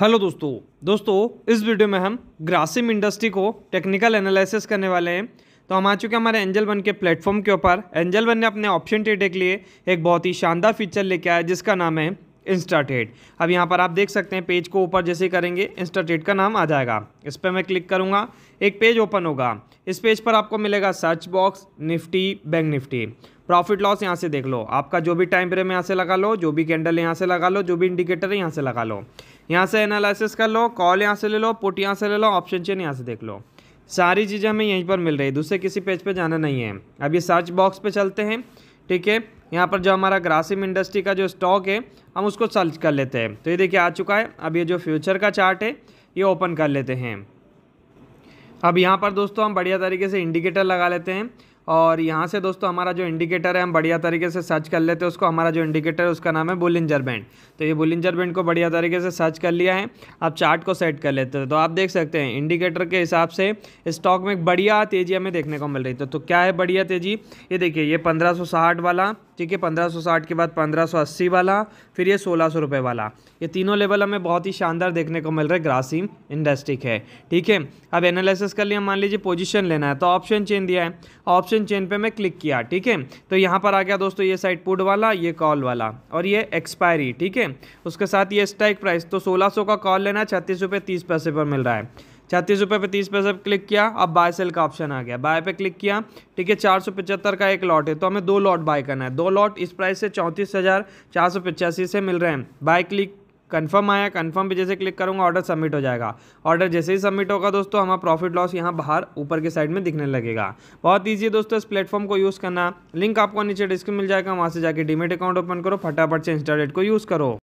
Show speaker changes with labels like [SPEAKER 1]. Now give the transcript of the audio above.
[SPEAKER 1] hello दोस्तों दोस्तों इस वीडियो में हम ग्रासिम इंडस्ट्री को टेक्निकल एनालिसिस करने वाले हैं तो हम आ चुके हैं हमारे एंजल वन के प्लेटफॉर्म के ऊपर एंजल वन ने अपने ऑप्शन ट्रेड के लिए एक बहुत ही शानदार फीचर लेके आया जिसका नाम है इंस्टा ट्रेड अब यहाँ पर आप देख सकते हैं पेज को ऊपर जैसे करेंगे इंस्टा ट्रेड का नाम आ जाएगा इस पर मैं क्लिक करूँगा एक पेज ओपन होगा इस पेज पर आपको मिलेगा search box Nifty bank Nifty profit loss यहाँ से देख लो आपका जो भी टाइम फ्रेम यहाँ से लगा लो जो भी कैंडल यहाँ से लगा लो जो भी इंडिकेटर है यहाँ से लगा लो यहाँ से एनालिसिस कर लो कॉल यहाँ से ले लो पुट यहाँ से ले लो ऑप्शन चेन यहाँ से देख लो सारी चीज़ें हमें यहीं पर मिल रही है दूसरे किसी पेज पे जाना नहीं है अब ये सर्च बॉक्स पे चलते हैं ठीक है यहाँ पर जो हमारा ग्रासिम इंडस्ट्री का जो स्टॉक है हम उसको सर्च कर लेते हैं तो ये देखिए आ चुका है अब ये जो फ्यूचर का चार्ट है ये ओपन कर लेते हैं अब यहाँ पर दोस्तों हम बढ़िया तरीके से इंडिकेटर लगा लेते हैं और यहाँ से दोस्तों हमारा जो इंडिकेटर है हम बढ़िया तरीके से सर्च कर लेते हैं उसको हमारा जो इंडिकेटर है उसका नाम है बुलिंजर बैंड तो ये बुलिंजर बैंड को बढ़िया तरीके से सर्च कर लिया है आप चार्ट को सेट कर लेते हैं तो आप देख सकते हैं इंडिकेटर के हिसाब से स्टॉक में एक बढ़िया तेज़ी हमें देखने को मिल रही थी तो, तो क्या है बढ़िया तेज़ी ये देखिए ये पंद्रह वाला ठीक है पंद्रह सौ साठ के बाद पंद्रह सौ अस्सी वाला फिर ये सोलह सौ रुपये वाला ये तीनों लेवल हमें बहुत ही शानदार देखने को मिल रहा है ग्रासिम इंडस्ट्री है ठीक है अब एनालिसिस कर लिया मान लीजिए पोजिशन लेना है तो ऑप्शन चेंज दिया है ऑप्शन ऑप्शन चेन पे मैं क्लिक किया ठीक है तो यहाँ पर आ गया दोस्तों ये साइड पुट वाला ये कॉल वाला और ये एक्सपायरी ठीक है उसके साथ ये स्ट्राइक प्राइस तो सोलह का कॉल लेना है छत्तीस रुपये तीस पैसे पर मिल रहा है छत्तीस रुपये पे तीस पैसे पे क्लिक किया अब बाय सेल का ऑप्शन आ गया बाय पे क्लिक किया ठीक है चार सौ पचहत्तर का एक लॉट है तो हमें दो लॉट बाय करना है दो लॉट इस प्राइस से चौंतीस हज़ार चार सौ पचासी से मिल रहे हैं बाय क्लिक कन्फर्म आया कन्फर्म पे जैसे क्लिक करूँगा ऑर्डर सबमिट हो जाएगा ऑर्डर जैसे ही सबमिट होगा दोस्तों हमारा प्रॉफिट लॉस यहाँ बाहर ऊपर के साइड में दिखने लगेगा बहुत ईजी है दोस्तों इस प्लेटफॉर्म को यूज़ करना लिंक आपको नीचे डिस्क्रिप्शन मिल जाएगा वहाँ से जाकर डीमेट अकाउंट ओपन करो फटाफट से इंस्टाडेट को यूज़ करो